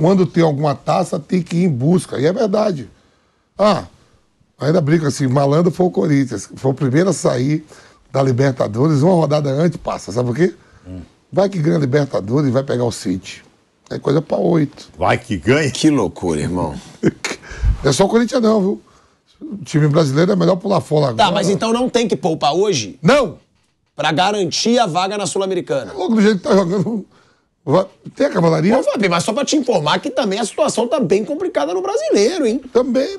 quando tem alguma taça, tem que ir em busca. E é verdade. Ah, ainda brinca assim, malandro foi o Corinthians. Foi o primeiro a sair da Libertadores, uma rodada antes passa, sabe por quê? Hum. Vai que ganha a Libertadores e vai pegar o City. É coisa pra oito. Vai que ganha? Que loucura, irmão. é só o Corinthians não, viu? O time brasileiro é melhor pular fora tá, agora. Tá, mas então não tem que poupar hoje? Não! Pra garantir a vaga na Sul-Americana. É louco do jeito que tá jogando. Tem a cavalaria? Ô, Fabi, mas só para te informar que também a situação tá bem complicada no brasileiro, hein? Também.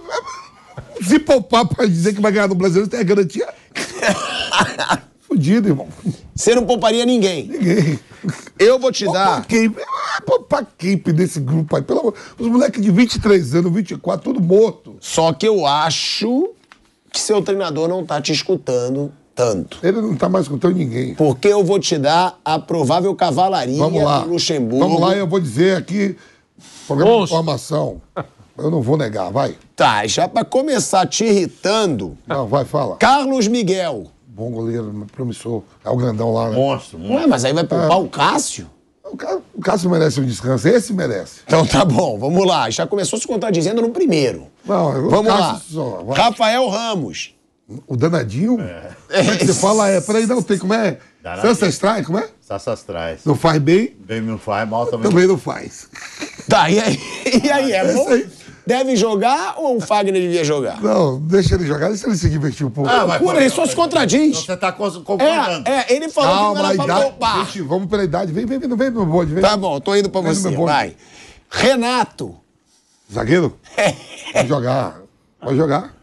Se poupar para dizer que vai ganhar no brasileiro, tem a garantia. Fudido, irmão. Você não pouparia ninguém. Ninguém. Eu vou te dar. poupa ah, Poupar quem desse grupo aí? Pelo amor. Os moleques de 23 anos, 24, tudo morto. Só que eu acho que seu treinador não tá te escutando tanto. Ele não está mais contando ninguém. Porque eu vou te dar a provável cavalaria Vamos lá. do Luxemburgo. Vamos lá, eu vou dizer aqui, programa Nossa. de informação. Eu não vou negar, vai. Tá, já para começar te irritando. Não, vai, fala. Carlos Miguel. Bom goleiro, promissor. É o grandão lá, né? Monstro. Ué, mas aí vai poupar é. o Cássio? O Cássio, o Cássio merece um descanso, esse merece. Então tá bom, vamos lá. Já começou se contradizendo no primeiro. Não, eu vamos Cássio lá. Só, Rafael Ramos. O danadinho? É. Como é que você fala? É, peraí, não, tem como é? Sassastrais, como é? Sassastrais. Não faz bem? Bem não faz, mal também. Também não faz. Tá, e aí? E aí, é bom? Deve jogar ou o Fagner devia jogar? Não, deixa ele jogar, deixa ele se divertir um pouco. Ah, mas Cura, ele só se contradiz. Você tá concordando. É, é ele falou Calma, que não era pra idade, poupar. Gente, vamos pela idade. Vem, vem, vem, vem, meu bode, vem. Tá bom, tô indo pra vem você, vai. Renato. Zagueiro? É. Vai jogar, vai jogar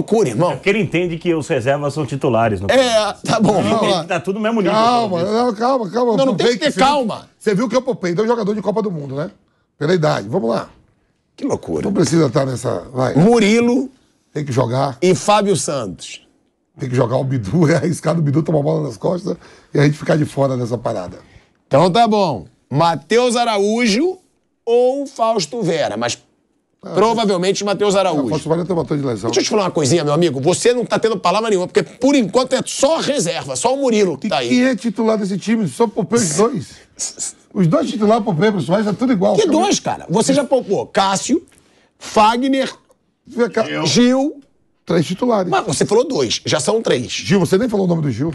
loucura, irmão. É porque ele entende que os reservas são titulares. No é, tá bom. Ele calma. tá tudo mesmo nível. Calma, não, calma, calma. Não, não tem que ter calma. Você viu que o então é um jogador de Copa do Mundo, né? Pela idade. Vamos lá. Que loucura. Não precisa estar nessa... Vai. Murilo. Tem que jogar. E Fábio Santos. Tem que jogar o Bidu, é arriscado o Bidu tomar bola nas costas e a gente ficar de fora dessa parada. Então tá bom. Matheus Araújo ou Fausto Vera, mas Provavelmente Matheus Araújo. falar que eu matando de lesão. Deixa eu te falar uma coisinha, meu amigo. Você não tá tendo palavra nenhuma, porque por enquanto é só reserva, só o Murilo que tá aí. Quem é titular desse time? Só poupei os dois. Os dois titulares poupei pro Soares, é tudo igual. Que dois, cara? Você já poupou Cássio, Fagner, Gil. Gil. Três titulares. Mas você falou dois, já são três. Gil, você nem falou o nome do Gil.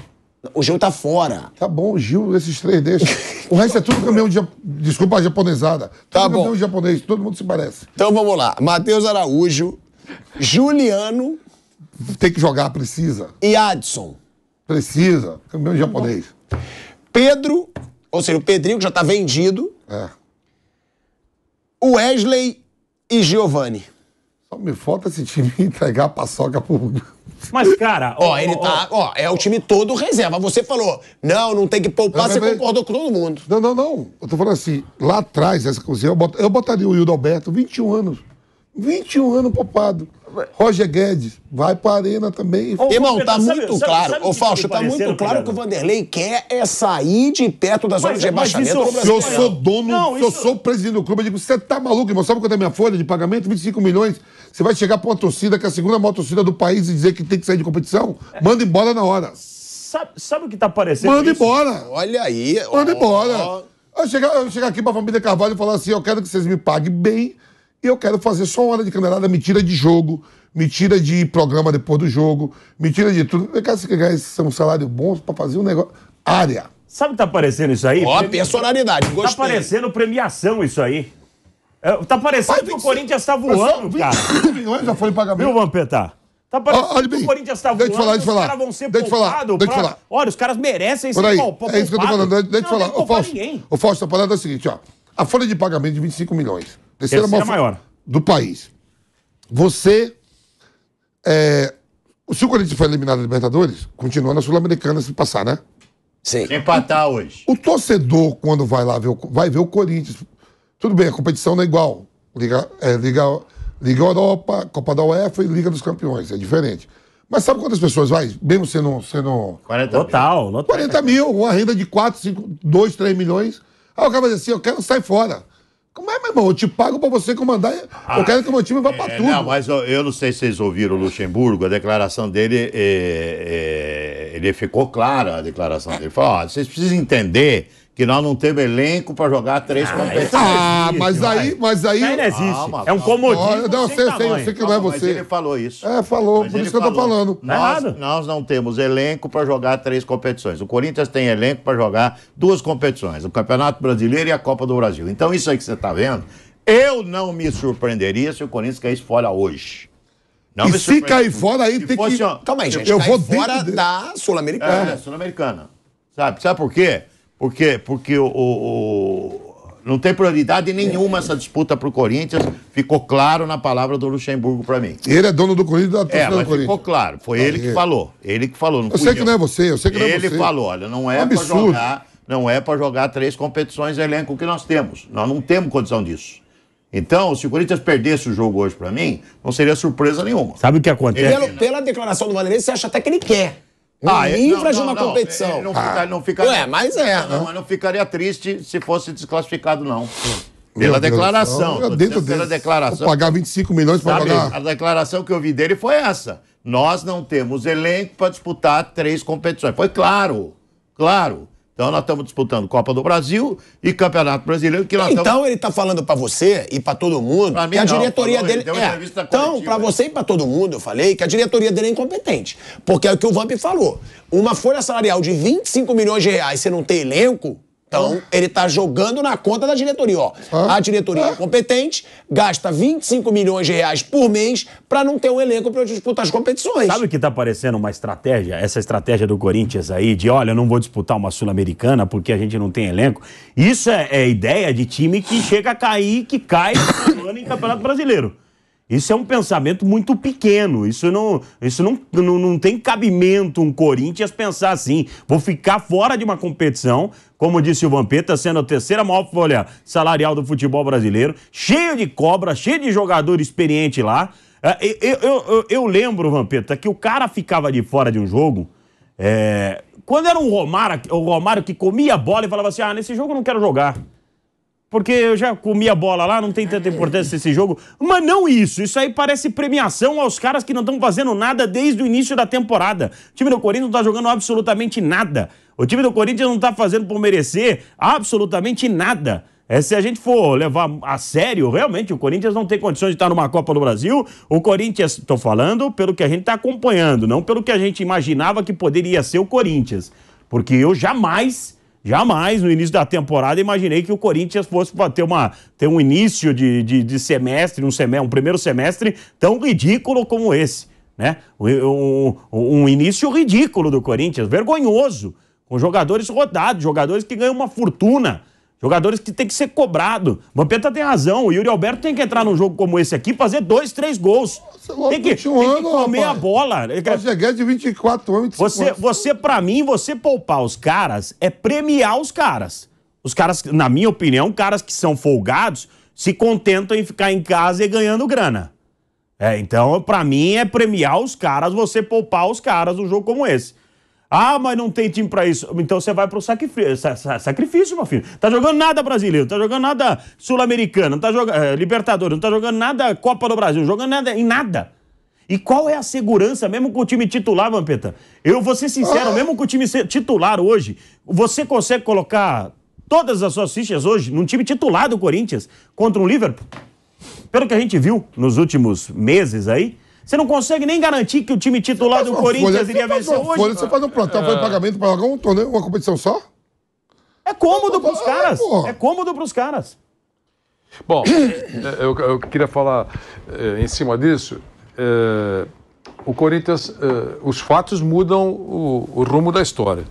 O Gil tá fora. Tá bom, o Gil, esses três deixam. O resto é tudo caminhão de. Desculpa a japonesada. Tudo tá caminhão bom. japonês, todo mundo se parece. Então vamos lá. Matheus Araújo, Juliano. Tem que jogar, precisa. E Adson. Precisa, caminhão de japonês. Pedro, ou seja, o Pedrinho, que já tá vendido. É. Wesley e Giovanni. Só me falta esse time entregar a paçoca pro. Mas, cara. Ó, ó ele tá. Ó, é o time todo reserva. Você falou, não, não tem que poupar, você concordou com todo mundo. Não, não, não. Eu tô falando assim, lá atrás, essa cozinha, eu, bot... eu botaria o Hildo Alberto, 21 anos. 21 anos poupado. Roger Guedes vai para a arena também. Ô, Irmão, tá muito sabe, claro. Sabe, Ô, Fausto, tá muito claro que o Vanderlei quer é sair de perto das zonas de rebaixamento. Se eu sou dono, não, se eu sou presidente do clube, eu digo, você tá maluco, irmão? Sabe quanto é minha folha de pagamento? 25 milhões. Você vai chegar para uma torcida que é a segunda maior torcida do país e dizer que tem que sair de competição? Manda embora na hora. Sabe, sabe o que tá aparecendo? Manda isso? embora. Olha aí. Manda embora. Eu chegar, eu chegar aqui pra família Carvalho e falar assim: eu quero que vocês me paguem bem eu quero fazer só uma hora de canelada, me tira de jogo, me tira de programa depois do jogo, me tira de tudo. Eu quero ganhar esse, um salário bom para fazer um negócio. Área. Sabe o que tá aparecendo isso aí? Ó, oh, Premi... personalidade, tá gostei. Tá aparecendo premiação isso aí. É, tá parecendo que o Corinthians tá voando, Pessoal, cara. Já foi em pagamento. Viu, Vampeta? Tá parecendo que o Corinthians tá voando, falar, os caras vão ser deixa eu Pra... Falar. Olha, os caras merecem ser aí. É isso que eu tô falando. Deixa eu falar. Ô, Fausto, o Fausto, a parada é o seguinte, ó. A folha de pagamento de 25 milhões. Terceira, terceira é maior, maior, do país. Você. É, se o Corinthians foi eliminado da Libertadores, continua na Sul-Americana se passar, né? Sim. Se empatar hoje. O torcedor, quando vai lá ver o, vai ver o Corinthians. Tudo bem, a competição não é igual. Liga, é, Liga, Liga Europa, Copa da UEFA e Liga dos Campeões. É diferente. Mas sabe quantas pessoas vai? Mesmo sendo. sendo 40 total, mil. 40 mil, uma renda de 4, 5, 2, 3 milhões. Aí o cara vai dizer assim: eu quero sair fora. Como é, meu irmão? Eu te pago pra você comandar. Ah, eu quero que o meu time vá é, pra tudo. Não, mas eu, eu, não sei se vocês ouviram o Luxemburgo, a declaração dele. É, é, ele ficou clara a declaração dele. Ele falou: ó, vocês precisam entender que nós não temos elenco para jogar três ah, competições. É ah, mas aí, mas aí. Não existe. É calma, é um comodinho. Não, eu sei, sei, eu sei que não é você. Mas ele falou isso. É, falou, mas por isso que eu tô falando. É nada. nós, é nós não temos elenco para jogar três competições. O Corinthians tem elenco para jogar duas competições: o Campeonato Brasileiro e a Copa do Brasil. Então, isso aí que você tá vendo, eu não me surpreenderia se o Corinthians caísse fora hoje. Não e se cair fora aí se tem fosse, que. Calma aí, gente. Eu vou fora da Sul-Americana. É, Sul-Americana. Sabe? Sabe por quê? Por quê? Porque o, o não tem prioridade nenhuma essa disputa para o Corinthians. Ficou claro na palavra do Luxemburgo para mim. Ele é dono do Corinthians da torcida é, mas do Corinthians. Ficou claro, foi ele que é. falou. Ele que falou. eu sei que não é você, eu sei que não é ele você. Ele falou, olha, não é, um para jogar, não é para jogar três competições elenco que nós temos. Nós não temos condição disso. Então, se o Corinthians perdesse o jogo hoje para mim, não seria surpresa nenhuma. Sabe o que acontece? pela, pela declaração do Vanderlei, você acha até que ele quer. Ah, um é, de uma não, competição. É, não, ah. não ficaria, Ué, mas é. é né? Não, não ficaria triste se fosse desclassificado, não. Pela declaração. Deus, dentro Pela declaração. Vou pagar 25 milhões para pagar. A declaração que eu vi dele foi essa. Nós não temos elenco para disputar três competições. Foi claro, claro. Então nós estamos disputando Copa do Brasil e Campeonato Brasileiro que nós Então estamos... ele está falando para você e para todo mundo pra que a não, diretoria falou, dele é. Então para você e para todo mundo eu falei que a diretoria dele é incompetente, porque é o que o Vamp falou. Uma folha salarial de 25 milhões de reais, você não tem elenco, então, ah. ele está jogando na conta da diretoria. Ó. Ah. A diretoria ah. é competente gasta 25 milhões de reais por mês para não ter um elenco para disputar as competições. Sabe o que está parecendo uma estratégia? Essa estratégia do Corinthians aí de, olha, eu não vou disputar uma Sul-Americana porque a gente não tem elenco. Isso é, é, ideia de time que chega a cair, que cai ano em Campeonato Brasileiro. Isso é um pensamento muito pequeno. Isso não, isso não, não, não tem cabimento um Corinthians pensar assim. Vou ficar fora de uma competição, como disse o Vampeta, sendo a terceira maior folha salarial do futebol brasileiro, cheio de cobra, cheio de jogador experiente lá. É, eu, eu, eu, eu lembro, Vampeta, que o cara ficava de fora de um jogo. É, quando era um Romário, o Romário que comia a bola e falava assim: Ah, nesse jogo eu não quero jogar porque eu já comi a bola lá, não tem tanta importância esse jogo. Mas não isso, isso aí parece premiação aos caras que não estão fazendo nada desde o início da temporada. O time do Corinthians não está jogando absolutamente nada. O time do Corinthians não está fazendo por merecer absolutamente nada. É, se a gente for levar a sério, realmente, o Corinthians não tem condições de estar numa Copa do Brasil. O Corinthians, estou falando pelo que a gente está acompanhando, não pelo que a gente imaginava que poderia ser o Corinthians. Porque eu jamais Jamais, no início da temporada, imaginei que o Corinthians fosse ter, uma, ter um início de, de, de semestre, um semestre, um primeiro semestre tão ridículo como esse. Né? Um, um início ridículo do Corinthians, vergonhoso, com jogadores rodados, jogadores que ganham uma fortuna Jogadores que tem que ser cobrado. O Vampeta tem razão. O Yuri Alberto tem que entrar num jogo como esse aqui fazer dois, três gols. Nossa, é tem que, tem anos, que comer rapaz. a bola. de 24 anos. Você, você para mim, você poupar os caras é premiar os caras. Os caras, na minha opinião, caras que são folgados se contentam em ficar em casa e ganhando grana. É, então, para mim, é premiar os caras, você poupar os caras num jogo como esse. Ah, mas não tem time para isso. Então você vai para o sacrifício, meu filho. Tá jogando nada brasileiro, tá jogando nada sul-americano, tá jogando é, eh, Libertadores, não tá jogando nada Copa do Brasil, jogando nada em nada. E qual é a segurança, mesmo com o time titular, Vampeta? Eu vou ser sincero, ah. mesmo com o time titular hoje, você consegue colocar todas as suas fichas hoje num time titular do Corinthians contra um Liverpool? Pelo que a gente viu nos últimos meses aí, você não consegue nem garantir que o time titular do Corinthians iria vencer hoje. Folha, você faz um plantel, um é. pagamento para jogar um torneio, uma competição só? É cômodo para os é, caras. É cômodo para os caras. Bom, é, eu, eu, queria falar em cima disso. o Corinthians, os fatos mudam o, o rumo da história.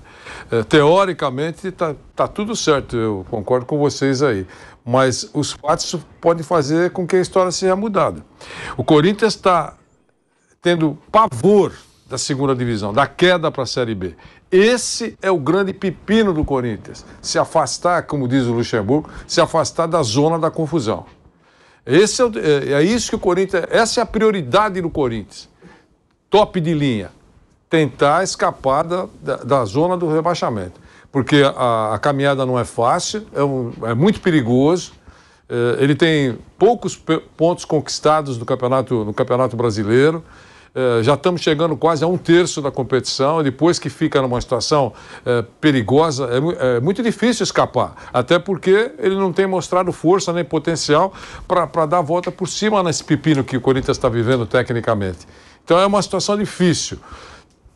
teoricamente, está tá tudo certo, eu concordo com vocês aí. Mas os fatos podem fazer com que a história seja mudada. O Corinthians está tendo pavor da segunda divisão, da queda para a Série B. Esse é o grande pepino do Corinthians. Se afastar, como diz o Luxemburgo, se afastar da zona da confusão. Esse é, é, é isso que o Corinthians. Essa é a prioridade do Corinthians. Top de linha. Tentar escapar da, da, da zona do rebaixamento. Porque a, a, caminhada não é fácil, é, um, é muito perigoso. É, ele tem poucos pontos conquistados no campeonato, no campeonato brasileiro. Eh, já estamos chegando quase a um terço da competição, depois que fica numa situação eh, perigosa, é, é, muito difícil escapar, até porque ele não tem mostrado força nem potencial para dar a volta por cima nesse pepino que o Corinthians está vivendo tecnicamente. Então é uma situação difícil.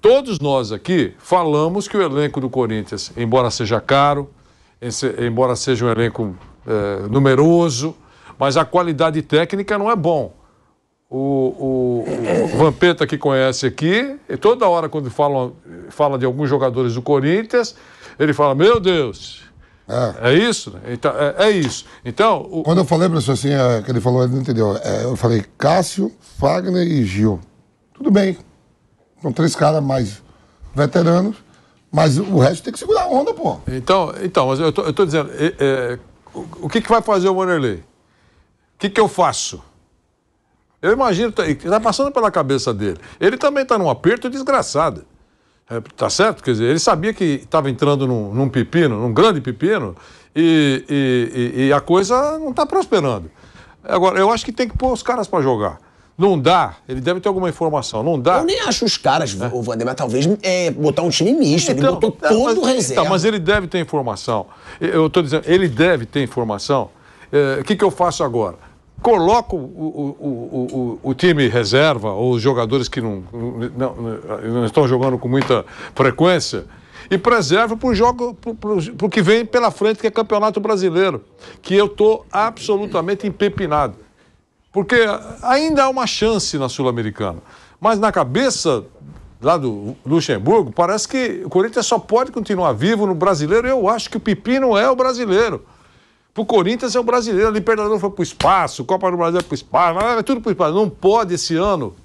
Todos nós aqui falamos que o elenco do Corinthians, embora seja caro, embora seja um elenco é, numeroso, mas a qualidade técnica não é bom. O, o, o Vampeta que conhece aqui, e toda hora quando falam, fala de alguns jogadores do Corinthians, ele fala, meu Deus, é. é, isso? Né? Então, é, é isso. Então. O... Quando eu falei para o assim, é, que ele falou, ele não entendeu. É, eu falei Cássio, Fagner e Gil. Tudo bem. São três caras mais veteranos, mas o resto tem que segurar a onda, pô. Então, então mas eu tô, eu tô dizendo, é, o, o que, que vai fazer o Wanderlei? O que, que eu faço? Eu imagino que está tá passando pela cabeça dele. Ele também está num aperto desgraçado. É, tá certo? Quer dizer, ele sabia que estava entrando num, num, pepino, num grande pepino, e, e, e a coisa não está prosperando. Agora, eu acho que tem que pôr os caras para jogar. Não dá, ele deve ter alguma informação, não dá. Eu nem acho os caras, é. o Vandemar, talvez é, botar um time misto, então, ele botou todo mas, então, reserva. Tá, mas ele deve ter informação. Eu estou dizendo, ele deve ter informação. É, o que, que eu faço agora? coloca o, o, o, o, time reserva ou os jogadores que não, não, não estão jogando com muita frequência e preserva para o jogo, para o que vem pela frente, que é Campeonato Brasileiro, que eu estou absolutamente empepinado. Porque ainda há uma chance na Sul-Americana. Mas na cabeça lá do Luxemburgo, parece que o Corinthians só pode continuar vivo no brasileiro. Eu acho que o Pepino é o brasileiro. Pro Corinthians é o brasileiro, a Libertadores foi pro espaço, Copa do Brasil é pro espaço, é tudo pro espaço. Não pode esse ano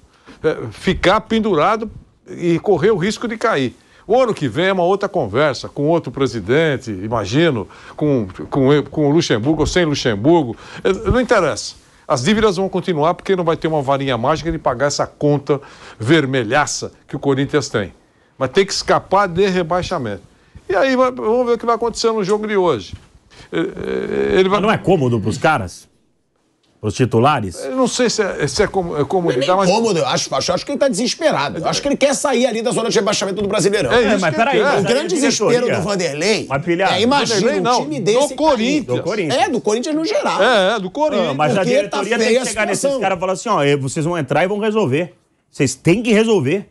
é, ficar pendurado e correr o risco de cair. O ano que vem é uma outra conversa, com outro presidente, imagino, com, com, com Luxemburgo ou sem Luxemburgo. É, não interessa. As dívidas vão continuar porque não vai ter uma varinha mágica de pagar essa conta vermelhaça que o Corinthians tem. Mas tem que escapar de rebaixamento. E aí vamos ver o que vai acontecer no jogo de hoje. Eh, eh, ele vai... Não é cômodo para os caras? Os titulares? Eu não sei se é, se é como, é como é mas... Cômodo, eu acho, acho, acho que ele está desesperado. Eu acho que ele quer sair ali da zona de rebaixamento do Brasileirão. É, é mas peraí. O grande é desespero do Vanderlei mas, pilhado, é, imagina, um time desse... Do Corinthians. do Corinthians. É, do Corinthians no geral. É, é do Corinthians. Ah, mas a tá diretoria tá tem que chegar nesses caras e falar assim, ó, eh, vocês vão entrar e vão resolver. Vocês têm que resolver.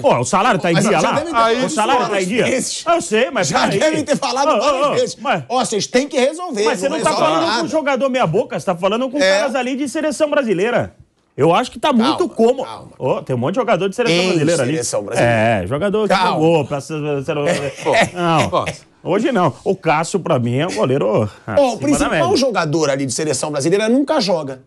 Pô, o salário tá em dia lá? Ah, o salário tá em dia? Eu sei, mas Já devem ter falado oh, várias oh, vezes. Ó, vocês têm que resolver. Mas você não, não é tá falando nada. com jogador meia boca, você tá falando com é. caras ali de seleção brasileira. Eu acho que tá calma, muito como. Oh, tem um monte de jogador de seleção brasileira ali. Seleção brasileira. É, jogador calma. que jogou pra seleção é, é. Não. Hoje não. O Cássio, pra mim, é um goleiro. Ó, o principal jogador ali de seleção brasileira nunca joga.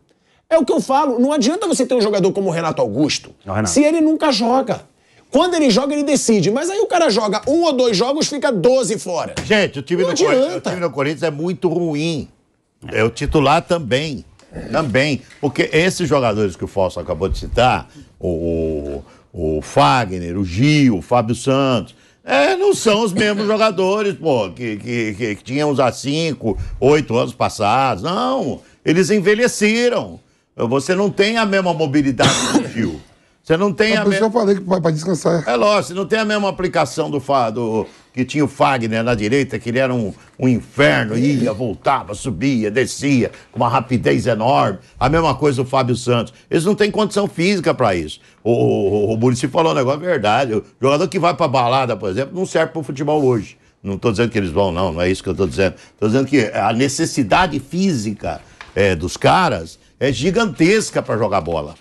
É o que eu falo. Não adianta você ter um jogador como o Renato Augusto não, Renato. se ele nunca joga. Quando ele joga, ele decide. Mas aí o cara joga um ou dois jogos, fica 12 fora. Gente, o time, do, o time do Corinthians é muito ruim. É o titular também. Também. Porque esses jogadores que o Fausto acabou de citar, o, o, o Fagner, o Gil, o Fábio Santos, é, não são os mesmos jogadores, pô, que, que, que, que tínhamos há cinco, oito anos passados. Não, eles envelheceram. Você não tem a mesma mobilidade do Gil. Você não tem é a. Por isso eu falei que para descansar. É lógico, você não tem a mesma aplicação do, do que tinha o Fagner na direita, que ele era um, um inferno, ia, voltava, subia, descia, com uma rapidez enorme. A mesma coisa do Fábio Santos. Eles não têm condição física para isso. O, o, o Murici falou um negócio verdade. O jogador que vai para balada, por exemplo, não serve para o futebol hoje. Não estou dizendo que eles vão, não, não é isso que eu estou dizendo. Estou dizendo que a necessidade física é, dos caras é gigantesca para jogar bola.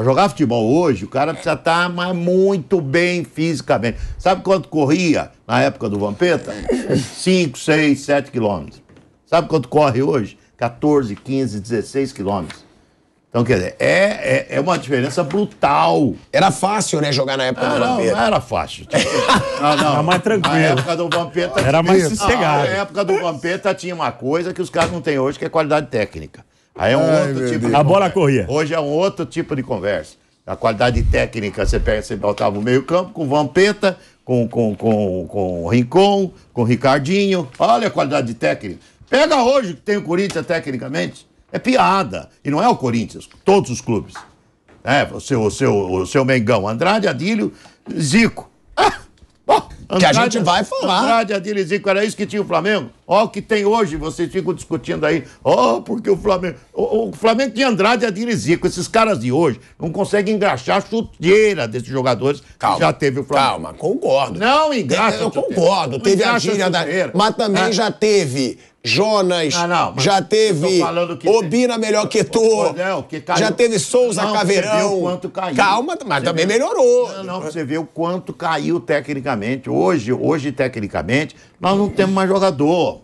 Para jogar futebol hoje, o cara precisa estar tá mas, muito bem fisicamente. Sabe quanto corria na época do Vampeta? 5, 6, 7 quilômetros. Sabe quanto corre hoje? 14, 15, 16 quilômetros. Então, quer dizer, é, é, é, uma diferença brutal. Era fácil, né, jogar na época ah, do não, Vampeta? Não, era fácil. Tipo, não, não. Era mais tranquilo. Na época do Vampeta... Era mais sossegado. Na época do Vampeta tinha uma coisa que os caras não têm hoje, que é qualidade técnica. Aí é um Ai, outro tipo de A bola corria. Hoje é um outro tipo de conversa. A qualidade técnica, você, pega, você botava o meio-campo com Vampeta, com, com, com, com Rincon, com Ricardinho. Olha a qualidade técnica. Pega hoje que tem o Corinthians tecnicamente. É piada. E não é o Corinthians, todos os clubes. É, o seu, o seu, o seu Mengão, Andrade, Adílio, Zico. Ah, bom, Andrade, que a gente vai falar. Andrade, Adílio e Zico, era isso que tinha o Flamengo? Ó, o que tem hoje, vocês ficam discutindo aí. Ó, oh, porque o Flamengo. O, Flamengo de Andrade e Adirizico, esses caras de hoje, não conseguem engraxar a chuteira desses jogadores calma, que já teve o Flamengo. Calma, concordo. Não engraxa. Eu, concordo. Não teve a gíria a da. Mas também é. já teve. Jonas, ah, não, já teve Obina tem... melhor que tu, não, que caiu... já teve Souza não, Caveirão. quanto caiu. Calma, mas você também viu... melhorou. Não, não, você vê o quanto caiu tecnicamente. Hoje, hoje tecnicamente, nós não temos mais jogador.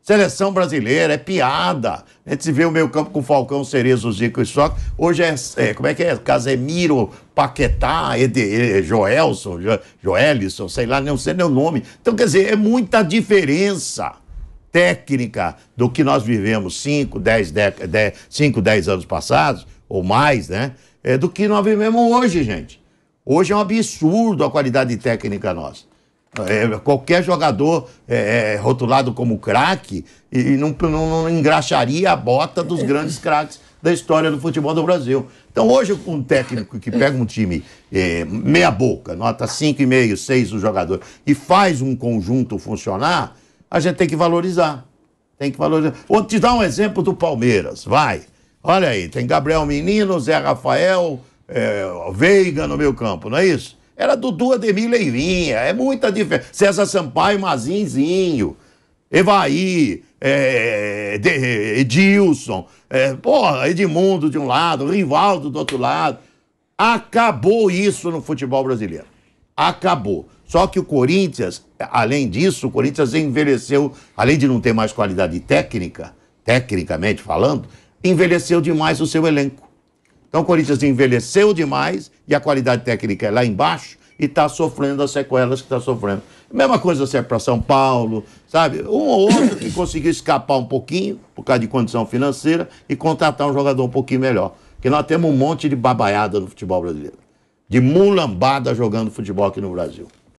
Seleção brasileira é piada. A gente vê o meio campo com Falcão, Cerezo, Zico e Soca. Hoje é, é, como é que é? Casemiro, Paquetá, Ede, Joelson, jo, Joelison, sei lá, não sei nem o nome. Então, quer dizer, é muita diferença técnica do que nós vivemos 5, 10, 10, 5, anos passados, ou mais, né? É do que nós vivemos hoje, gente. Hoje é um absurdo a qualidade técnica nossa. É, qualquer jogador é, é rotulado como craque e não, não, não, engraxaria a bota dos grandes craques da história do futebol do Brasil. Então hoje um técnico que pega um time é, meia boca, nota 5,5, 6 o jogador, e faz um conjunto funcionar, a gente tem que valorizar. Tem que valorizar. Vou te dar um exemplo do Palmeiras, vai. Olha aí, tem Gabriel Menino, Zé Rafael, é, Veiga no meio campo, não é isso? Era Dudu, Ademir Leivinha. É muita diferença. César Sampaio, Mazinzinho. Evaí, é, de, Edilson, é, porra, Edmundo de um lado, Rivaldo do outro lado. Acabou isso no futebol brasileiro. Acabou. Só que o Corinthians, além disso, o Corinthians envelheceu, além de não ter mais qualidade técnica, tecnicamente falando, envelheceu demais o seu elenco. Então o Corinthians envelheceu demais e a qualidade técnica é lá embaixo e está sofrendo as sequelas que está sofrendo. Mesma coisa serve é para São Paulo, sabe? Um ou outro que conseguiu escapar um pouquinho por causa de condição financeira e contratar um jogador um pouquinho melhor. Porque nós temos um monte de babaiada no futebol brasileiro. De mulambada jogando futebol aqui no Brasil.